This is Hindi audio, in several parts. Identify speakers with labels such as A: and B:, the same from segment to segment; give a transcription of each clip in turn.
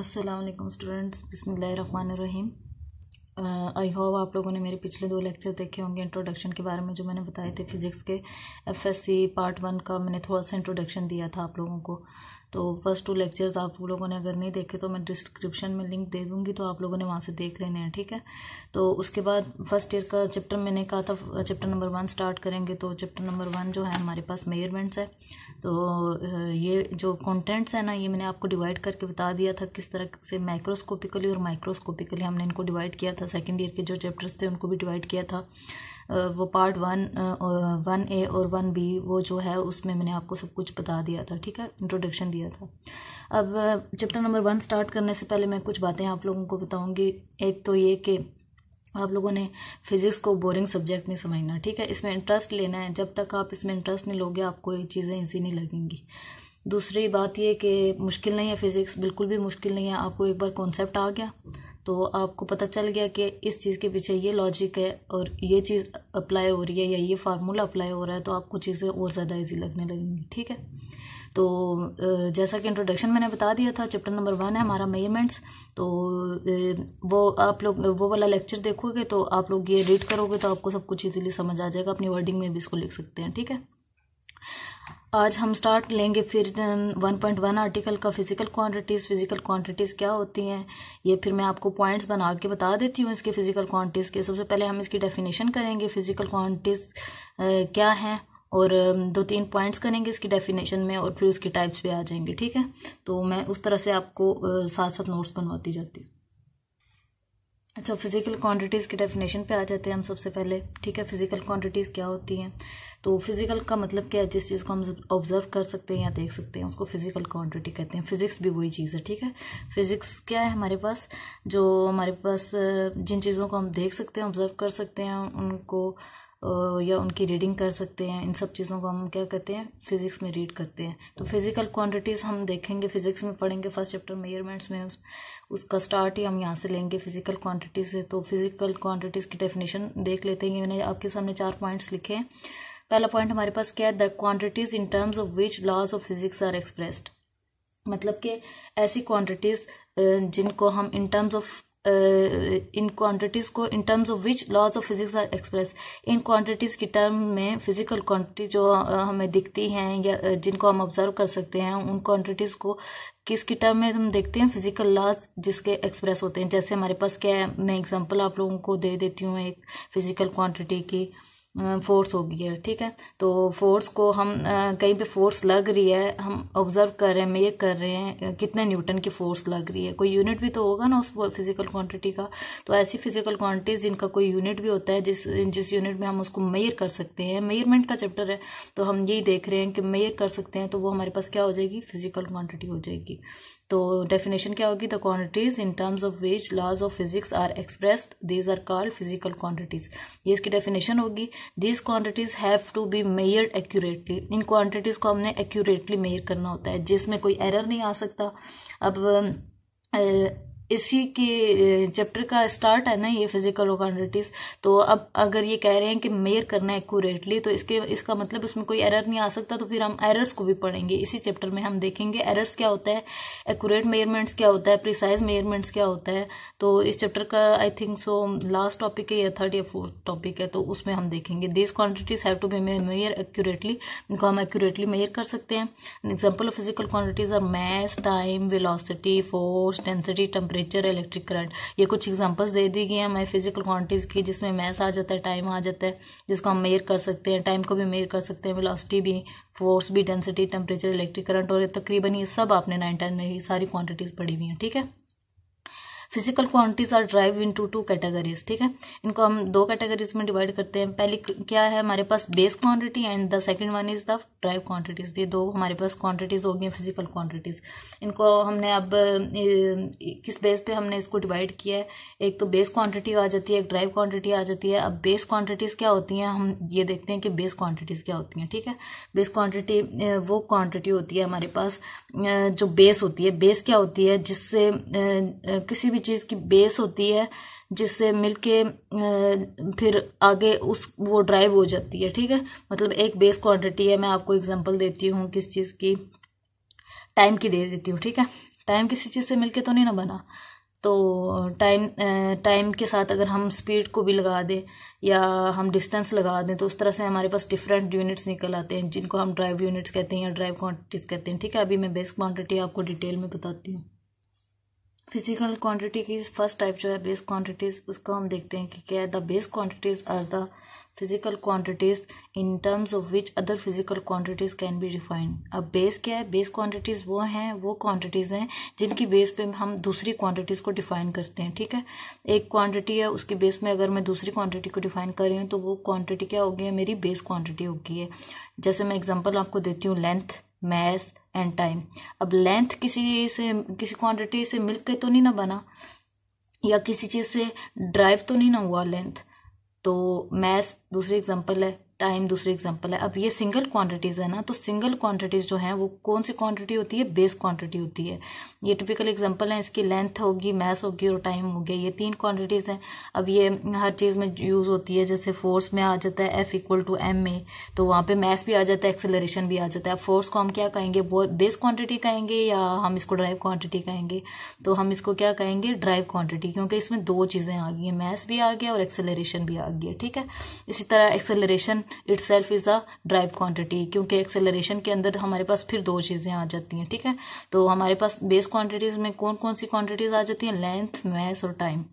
A: Aslam students Rahim I hope आप लोगों ने मेरे पिछले दो लेक्चर देखे होंगे इंट्रोडक्शन के बारे में जो मैंने बताए थे फिज़िक्स के एफएससी पार्ट वन का मैंने थोड़ा सा इंट्रोडक्शन दिया था आप लोगों को तो फर्स्ट टू लेक्चर्स आप लोगों ने अगर नहीं देखे तो मैं डिस्क्रिप्शन में लिंक दे दूँगी तो आप लोगों ने वहाँ से देख लेने हैं ठीक है तो उसके बाद फर्स्ट ईयर का चैप्टर मैंने कहा था चैप्टर नंबर वन स्टार्ट करेंगे तो चैप्टर नंबर वन जो है हमारे पास मेयरमेंट्स है तो ये जो कॉन्टेंट्स है ना ये मैंने आपको डिवाइड करके बता दिया था किस तरह से माइक्रोस्कोपिकली और माइक्रोस्कोपिकली हमने इनको डिवाइड किया था सेकेंड ईयर के जो चैप्टर्स थे उनको भी डिवाइड किया था वो पार्ट वन वन ए और वन बी वो जो है उसमें मैंने आपको सब कुछ बता दिया था ठीक है इंट्रोडक्शन दिया था अब चैप्टर नंबर वन स्टार्ट करने से पहले मैं कुछ बातें आप लोगों को बताऊंगी एक तो ये कि आप लोगों ने फिजिक्स को बोरिंग सब्जेक्ट नहीं समझना ठीक है इसमें इंटरेस्ट लेना है जब तक आप इसमें इंटरेस्ट नहीं लोगे आपको ये चीज़ें ईजी नहीं लगेंगी दूसरी बात ये कि मुश्किल नहीं है फिज़िक्स बिल्कुल भी मुश्किल नहीं है आपको एक बार कॉन्सेप्ट आ गया तो आपको पता चल गया कि इस चीज़ के पीछे ये लॉजिक है और ये चीज़ अप्लाई हो रही है या ये फार्मूला अप्लाई हो रहा है तो आपको चीज़ें और ज़्यादा ईजी लगने लगेंगी ठीक है तो जैसा कि इंट्रोडक्शन मैंने बता दिया था चैप्टर नंबर वन है हमारा मेजरमेंट्स तो वो आप लोग वो वाला लेक्चर देखोगे तो आप लोग ये रीड करोगे तो आपको सब कुछ ईजिली समझ आ जाएगा अपनी वर्डिंग में भी इसको लिख सकते हैं ठीक है आज हम स्टार्ट लेंगे फिर 1.1 um, आर्टिकल का फिजिकल क्वांटिटीज़ फिजिकल क्वांटिटीज़ क्या होती हैं ये फिर मैं आपको पॉइंट्स बना के बता देती हूँ इसके फिजिकल क्वांटिटीज़ के सबसे पहले हम इसकी डेफिनेशन करेंगे फिजिकल क्वांटिटीज़ uh, क्या हैं और दो तीन पॉइंट्स करेंगे इसकी डेफिनेशन में और फिर उसकी टाइप्स भी आ जाएंगे ठीक है तो मैं उस तरह से आपको साथ साथ नोट्स बनवाती जाती हूँ अच्छा फिज़िकल क्वांटिटीज़ के डेफिनेशन पे आ जाते हैं हम सबसे पहले ठीक है फिज़िकल क्वांटिटीज़ क्या होती हैं तो फिज़िकल का मतलब क्या है जिस चीज़ को हम ऑब्जर्व कर सकते हैं या देख सकते हैं उसको फिज़िकल क्वांटिटी कहते हैं फिज़िक्स भी वही चीज़ है ठीक है फिज़िक्स क्या है हमारे पास जो हमारे पास जिन चीज़ों को हम देख सकते हैं ऑब्जर्व कर सकते हैं उनको या उनकी रीडिंग कर सकते हैं इन सब चीज़ों को हम क्या कहते हैं फिज़िक्स में रीड करते हैं तो फिज़िकल क्वांटिटीज़ हम देखेंगे फिज़िक्स में पढ़ेंगे फर्स्ट चैप्टर मेयरमेंट्स में उस, उसका स्टार्ट ही हम यहाँ से लेंगे फिज़िकल क्वांटिटीज़ से तो फिज़िकल क्वांटिटीज़ की डेफिनेशन देख लेते हैं मैंने आपके सामने चार पॉइंट्स लिखे हैं पहला पॉइंट हमारे पास क्या है the quantities in terms of which laws of physics are expressed मतलब कि ऐसी क्वांटिटीज़ जिनको हम इन टर्म्स ऑफ इन क्वांटिटीज को in terms of which laws of physics are express इन क्वांटिटीज की टर्म में फिजिकल क्वांटिटी जो हमें दिखती हैं या जिनको हम ऑब्जर्व कर सकते हैं उन क्वांटिटीज को किसकी टर्म में हम देखते हैं फिजिकल लॉज जिसके एक्सप्रेस होते हैं जैसे हमारे पास क्या है मैं एग्जाम्पल आप लोगों को दे देती हूँ एक फिजिकल क्वांटिटी की फोर्स होगी है ठीक है तो फोर्स को हम कहीं पे फोर्स लग रही है हम ऑब्जर्व कर रहे हैं मेयर कर रहे हैं कितने न्यूटन की फोर्स लग रही है कोई यूनिट भी तो होगा ना उस फिजिकल क्वांटिटी का तो ऐसी फिजिकल क्वांटिटीज जिनका कोई यूनिट भी होता है जिस जिस यूनिट में हम उसको मेयर कर सकते हैं मेयरमेंट का चैप्टर है तो हम यही देख रहे हैं कि मेयर कर सकते हैं तो वो हमारे पास क्या हो जाएगी फिजिकल क्वांटिटी हो जाएगी तो डेफिनेशन क्या होगी the quantities in terms of which laws of physics are expressed these are called physical quantities ये इसकी डेफिनेशन होगी these quantities have to be measure accurately इन क्वांटिटीज़ को हमने एक्यूरेटली मेयर करना होता है जिसमें कोई एरर नहीं आ सकता अब इसी के चैप्टर का स्टार्ट है ना ये फिजिकल ओकांड्रिटिस तो अब अगर ये कह रहे हैं कि मेयर करना है एक्यूरेटली तो इसके इसका मतलब इसमें कोई एरर नहीं आ सकता तो फिर हम एरर्स को भी पढ़ेंगे इसी चैप्टर में हम देखेंगे एरर्स क्या होता है एक्यूरेट मेयरमेंट्स क्या होता है प्रिसाइज मेयरमेंट्स क्या होता है तो इस चैप्टर का I think so last topic है या थर्ड या फोर्थ टॉपिक है तो उसमें हम देखेंगे this quantities have to be measure accurately इनको हम एक्यूरेटली मेयर कर सकते हैं example of physical quantities are mass time velocity force density temperature temperature electric current ये कुछ एग्जांपल्स दे दी गई हैं हमारे फिजिकल क्वांटिटीज़ की जिसमें मैस आ जाता है टाइम आ जाता है जिसको हम मेयर कर सकते हैं टाइम को भी मेयर कर सकते हैं वेलोसिटी भी फोर्स भी डेंसिटी टेम्परेचर इलेक्ट्रिक करंट और तकरीबन ये सब आपने नाइन टेन में ही सारी क्वांटिटीज़ पढ़ी हुई हैं ठीक है physical quantities are derived into two categories ठीक है इनको हम दो कैटेगरीज में डिवाइड करते हैं पहली क्या है हमारे पास base quantity and the second one is the derived quantities ये दो हमारे पास क्वांटिटीज हो गई फिजिकल क्वांटिटीज इनको हमने अब किस बेस पे हमने इसको डिवाइड किया है एक तो बेस क्वांटिटी आ जाती है एक ड्राइव क्वांटिटी आ जाती है अब बेस क्वांटिटीज क्या होती हैं हम ये देखते हैं कि बेस क्वांटिटीज क्या होती हैं ठीक है बेस क्वांटिटी वो क्वांटिटी होती है हमारे पास जो बेस होती है बेस क्या होती है जिससे किसी भी चीज़ की बेस होती है जिससे मिलके फिर आगे उस वो ड्राइव हो जाती है ठीक है मतलब एक बेस क्वांटिटी है मैं आपको एग्जांपल देती हूँ किस चीज़ की टाइम की दे देती हूँ ठीक है टाइम किसी चीज़ से मिलके तो नहीं ना बना तो टाइम टाइम के साथ अगर हम स्पीड को भी लगा दें या हम डिस्टेंस लगा दें तो उस तरह से हमारे पास डिफरेंट यूनिट्स निकल आते हैं जिनको हम ड्राइव यूनिट्स कहते हैं या ड्राइव क्वांटिटीज़ कहते हैं ठीक है अभी मैं बेस क्वांटिटी आपको डिटेल में बताती हूँ फिजिकल क्वांटिटी की फर्स्ट टाइप जो है बेस क्वांटिटीज़ उसको हम देखते हैं कि क्या है the base quantities are the physical quantities in terms of which other physical quantities can be defined अब बेस क्या है बेस क्वांटिटीज़ वो हैं वो क्वांटिटीज़ हैं जिनकी बेस पे हम दूसरी क्वांटिटीज़ को डिफाइन करते हैं ठीक है एक क्वांटिटी है उसके बेस में अगर मैं दूसरी क्वांटिटी को डिफाइन कर रही हूँ तो वो क्वांटिटी क्या होगी है मेरी बेस क्वांटिटी होगी है जैसे मैं एग्जाम्पल आपको देती हूँ लेंथ मैथ एंड टाइम अब लेंथ किसी से किसी क्वांटिटी से मिल के तो नहीं ना बना या किसी चीज़ से ड्राइव तो नहीं ना हुआ लेंथ तो मैथ दूसरी एग्जांपल है टाइम दूसरी एग्जाम्पल है अब ये सिंगल क्वांटिटीज है ना तो सिंगल क्वांटिटीज जो है वो कौन सी क्वांटिटी होती है बेस क्वांटिटी होती है ये टिपिकल एग्जाम्पल है इसकी लेंथ होगी मैस होगी और टाइम हो गया ये तीन क्वांटिटीज हैं अब ये हर चीज़ में यूज़ होती है जैसे फोर्स में आ जाता है एफ इक्वल टू एम में तो वहाँ पे मैस भी आ जाता है एक्सेलरेशन भी आ जाता है अब फोर्स को हम क्या कहेंगे बेस क्वांटिटी कहेंगे या हम इसको ड्राइव क्वांटिटी कहेंगे तो हम इसको क्या कहेंगे ड्राइव क्वांटिटी क्योंकि इसमें दो चीज़ें आ गई हैं मैस भी आ गया और एक्सेलरेशन भी आ गया ठीक है इसी तरह acceleration itself is a derived quantity क्योंकि एक्सेलरेशन के अंदर हमारे पास फिर दो चीज़ें आ जाती हैं ठीक है तो हमारे पास बेस क्वांटिटीज़ में कौन कौन सी क्वांटिटीज़ आ जाती हैं लेंथ मैस और टाइम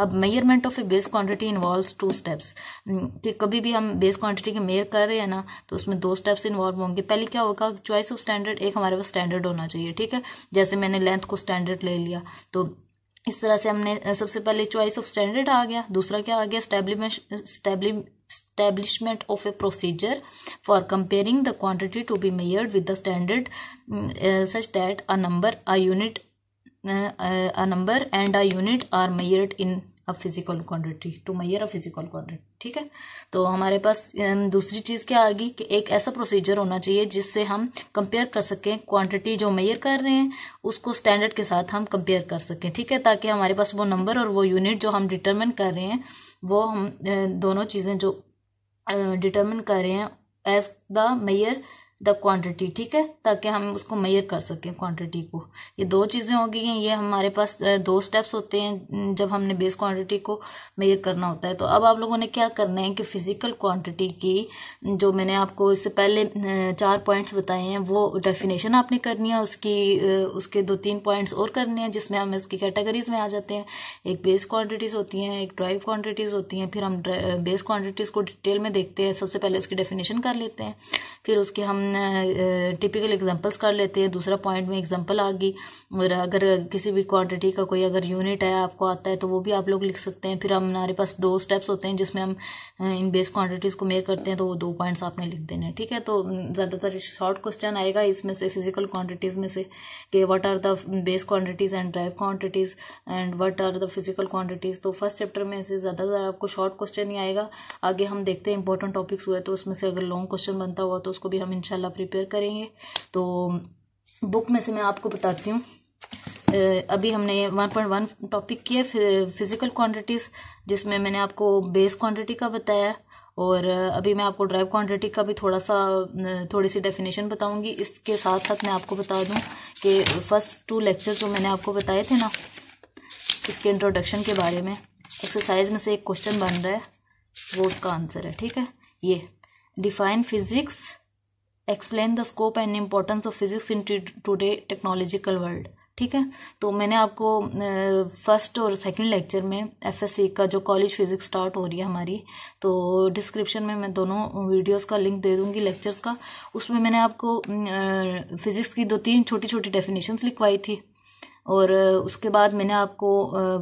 A: अब measurement of a base quantity involve two steps कि कभी भी हम बेस क्वांटिटी के मेयर कर रहे हैं ना तो उसमें दो स्टेप्स इन्वॉल्व होंगे पहले क्या होगा चॉइस ऑफ स्टैंडर्ड एक हमारे पास स्टैंडर्ड होना चाहिए ठीक है जैसे मैंने लेंथ को स्टैंडर्ड ले लिया तो इस तरह से हमने सबसे पहले चॉइस ऑफ स्टैंडर्ड आ गया दूसरा क्या आ गया establishment establish establishment of a procedure for comparing the quantity to be measured with the standard mm, uh, such that a number a unit uh, uh, a number and a unit are measured in अब physical quantity to measure a physical quantity ठीक है तो हमारे पास दूसरी चीज़ क्या आ गई कि एक ऐसा प्रोसीजर होना चाहिए जिससे हम कंपेयर कर सकें क्वांटिटी जो मैयर कर रहे हैं उसको स्टैंडर्ड के साथ हम कंपेयर कर सकें ठीक है ताकि हमारे पास वो नंबर और वो यूनिट जो हम डिटर्मिन कर रहे हैं वो हम दोनों चीज़ें जो डिटर्मिन कर रहे हैं as the measure the quantity ठीक है ताकि हम उसको मैयर कर सकें क्वांटिटी को ये दो चीज़ें होगी हैं ये हमारे पास दो स्टेप्स होते हैं जब हमने बेस क्वांटिटी को मैयर करना होता है तो अब आप लोगों ने क्या करना है कि फ़िज़िकल क्वांटिटी की जो मैंने आपको इससे पहले चार पॉइंट्स बताए हैं वो डेफिनेशन आपने करनी है उसकी उसके दो तीन पॉइंट्स और करने हैं जिसमें हम उसकी कैटेगरीज में आ जाते हैं एक बेस क्वान्टिटीज़ होती हैं एक ड्राइव क्वान्टिटीज़ होती हैं फिर हम बेस क्वान्टिटीज़ को डिटेल में देखते हैं सबसे पहले उसकी डेफिनेशन कर लेते हैं फिर उसके हम टिपिकल एग्जांपल्स कर लेते हैं दूसरा पॉइंट में एग्जांपल आ गई और अगर किसी भी क्वांटिटी का कोई अगर यूनिट है आपको आता है तो वो भी आप लोग लिख सकते हैं फिर हमारे पास दो स्टेप्स होते हैं जिसमें हम इन बेस क्वांटिटीज़ को मेयर करते हैं तो वो दो पॉइंट्स आपने लिख देने ठीक है तो ज़्यादातर शॉर्ट क्वेश्चन आएगा इसमें से फिजिकल क्वान्टिटीज़ में से कि what are the base quantities and derived quantities and what are the physical quantities तो फर्स्ट चैप्टर में से ज़्यादातर आपको शॉर्ट क्वेश्चन ही आएगा आगे हम देखते हैं इंपॉर्टेंट टॉपिक्स हुए तो उसमें से अगर लॉन्ग क्वेश्चन बनता हुआ तो उसको भी हम इंशा इंशाल्लाह प्रिपेयर करेंगे तो बुक में से मैं आपको बताती हूँ अभी हमने वन पॉइंट वन टॉपिक किया फिज़िकल क्वांटिटीज़ जिसमें मैंने आपको बेस क्वांटिटी का बताया और अभी मैं आपको ड्राइव क्वांटिटी का भी थोड़ा सा थोड़ी सी डेफिनेशन बताऊंगी इसके साथ साथ मैं आपको बता दूं कि फ़र्स्ट टू लेक्चर जो मैंने आपको बताए थे ना इसके इंट्रोडक्शन के बारे में एक्सरसाइज में से एक क्वेश्चन बन रहा है वो उसका आंसर है ठीक है ये define physics explain the scope and importance of physics in today technological world ठीक है तो मैंने आपको फर्स्ट और सेकंड लेक्चर में एफएससी का जो कॉलेज फिजिक्स स्टार्ट हो रही है हमारी तो डिस्क्रिप्शन में मैं दोनों वीडियोस का लिंक दे दूंगी लेक्चर्स का उसमें मैंने आपको फिजिक्स की दो तीन छोटी छोटी डेफिनेशंस लिखवाई थी और उसके बाद मैंने आपको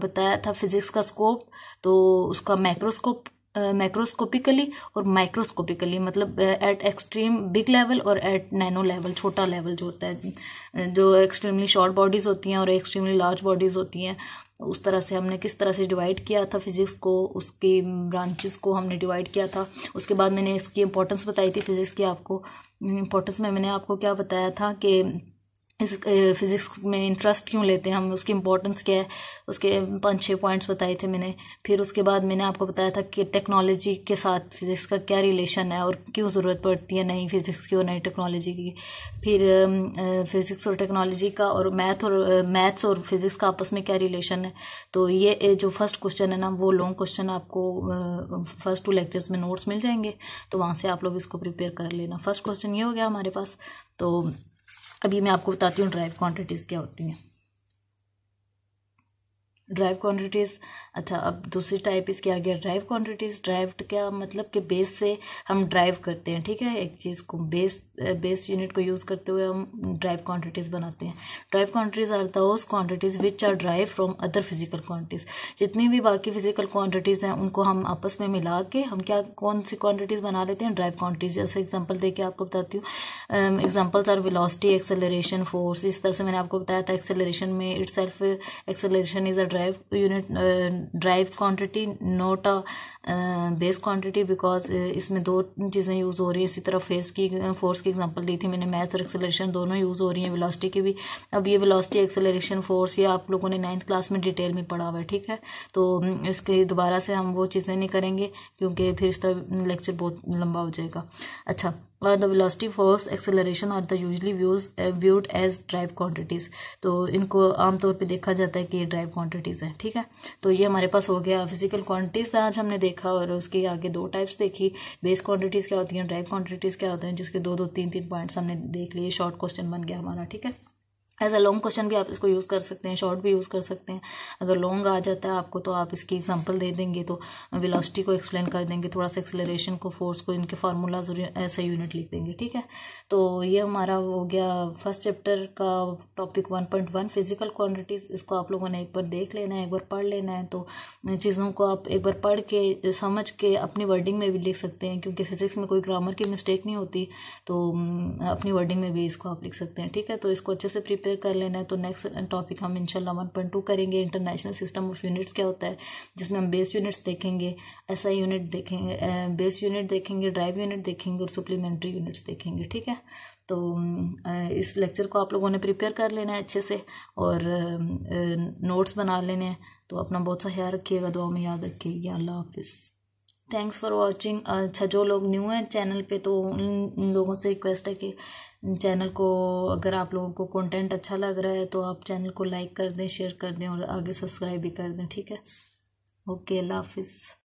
A: बताया था फिजिक्स का स्कोप तो उसका माइक्रोस्कोप मैक्रोस्कोपिकली और माइक्रोस्कोपिकली मतलब एट एक्सट्रीम बिग लेवल और एट नैनो लेवल छोटा लेवल जो होता है जो एक्सट्रीमली शॉर्ट बॉडीज़ होती हैं और एक्सट्रीमली लार्ज बॉडीज़ होती हैं उस तरह से हमने किस तरह से डिवाइड किया था फिज़िक्स को उसके ब्रांचेस को हमने डिवाइड किया था उसके बाद मैंने इसकी इंपॉर्टेंस बताई थी फिज़िक्स की आपको इंपॉर्टेंस में मैंने आपको क्या बताया था कि इस फिज़िक्स में इंटरेस्ट क्यों लेते हैं हम उसकी इम्पोर्टेंस क्या है उसके पाँच छः पॉइंट्स बताए थे मैंने फिर उसके बाद मैंने आपको बताया था कि टेक्नोलॉजी के साथ फिज़िक्स का क्या रिलेशन है और क्यों ज़रूरत पड़ती है नई फिज़िक्स की और नई टेक्नोलॉजी की फिर फिज़िक्स और टेक्नोलॉजी का और मैथ और मैथ्स और फिज़िक्स का आपस में क्या रिलेशन है तो ये जो फर्स्ट क्वेश्चन है ना वो लॉन्ग क्वेश्चन आपको फर्स्ट टू लेक्चर्स में नोट्स मिल जाएंगे तो वहाँ से आप लोग इसको प्रिपेयर कर लेना फर्स्ट क्वेश्चन ये हो गया हमारे पास तो अभी मैं आपको बताती हूँ ड्राइव क्वांटिटीज़ क्या होती हैं ड्राइव क्वांटिटीज़ अच्छा अब दूसरी टाइप इसके आ गया ड्राइव क्वांटिटीज़ ड्राइव क्या मतलब कि बेस से हम ड्राइव करते हैं ठीक है एक चीज़ को बेस बेस यूनिट को यूज़ करते हुए हम ड्राइव क्वांटिटीज़ बनाते हैं derived quantities are those quantities which are derived from other physical quantities जितनी भी बाकी फिजिकल क्वांटिटीज़ हैं उनको हम आपस में मिला के हम क्या कौन सी क्वांटिटीज़ बना लेते हैं ड्राइव क्वांटिटीज़ जैसे एग्जाम्पल दे के आपको बताती हूँ examples are velocity acceleration force इस तरह से मैंने आपको बताया था एक्सेलरेशन में itself acceleration is a derived unit derived quantity not a base quantity because इसमें दो चीज़ें यूज़ हो रही हैं इसी तरह फेस की फोर्स की एग्जांपल दी थी मैंने मैथ्स और एक्सेलरेशन दोनों यूज़ हो रही हैं वेलोसिटी की भी अब ये वेलोसिटी एक्सेलरेशन फोर्स ये आप लोगों ने नाइन्थ क्लास में डिटेल में पढ़ा हुआ है ठीक है तो इसके दोबारा से हम वो चीज़ें नहीं करेंगे क्योंकि फिर इसका लेक्चर बहुत लंबा हो जाएगा अच्छा और द वेलोसिटी फोर्स एक्सेलरेशन और the usually views viewed as derived quantities तो इनको आमतौर पे देखा जाता है कि ये ड्राइव क्वांटिटीज़ हैं ठीक है तो ये हमारे पास हो गया फिजिकल क्वांटिटीज़ आज हमने देखा और उसके आगे दो टाइप्स देखी बेस क्वांटिटीज़ क्या होती हैं ड्राइव क्वांटिटीज़ क्या होते हैं जिसके दो दो तीन तीन पॉइंट्स हमने देख लिए शॉर्ट क्वेश्चन बन गया हमारा ठीक है एज अ लॉन्ग क्वेश्चन भी आप इसको यूज़ कर सकते हैं शॉर्ट भी यूज़ कर सकते हैं अगर लॉन्ग आ जाता है आपको तो आप इसकी एग्जांपल दे देंगे तो वेलोसिटी को एक्सप्लेन कर देंगे थोड़ा सा एक्सेलरेशन को फोर्स को इनके फार्मूलाज और ऐसे यूनिट लिख देंगे ठीक है तो ये हमारा हो गया फर्स्ट चैप्टर का topic one point one physical quantities इसको आप लोगों ने एक बार देख लेना है एक बार पढ़ लेना है तो चीज़ों को आप एक बार पढ़ के समझ के अपनी वर्डिंग में भी लिख सकते हैं क्योंकि फिज़िक्स में कोई ग्रामर की मिस्टेक नहीं होती तो अपनी वर्डिंग में भी इसको आप लिख सकते हैं ठीक है तो इसको अच्छे से प्रिप प्रिपेयर कर लेना है तो नेक्स्ट टॉपिक हम इंशाल्लाह वन पॉइंट टू करेंगे इंटरनेशनल सिस्टम ऑफ यूनिट्स क्या होता है जिसमें हम बेस यूनिट्स देखेंगे ऐसा यूनिट देखेंगे बेस यूनिट देखेंगे ड्राइव यूनिट देखेंगे और सप्लीमेंट्री यूनिट्स देखेंगे ठीक है तो इस लेक्चर को आप लोगों ने प्रिपेयर कर लेना है अच्छे से और नोट्स बना लेने हैं तो अपना बहुत सा ख्याल रखिएगा दुआ में याद रखिएगा अल्लाह हाफिज़ थैंक्स फॉर वॉचिंग अच्छा जो लोग न्यू हैं चैनल पे तो उन लोगों से रिक्वेस्ट है कि चैनल को अगर आप लोगों को कंटेंट अच्छा लग रहा है तो आप चैनल को लाइक कर दें शेयर कर दें और आगे सब्सक्राइब भी कर दें ठीक है ओके अल्लाह हाफिज़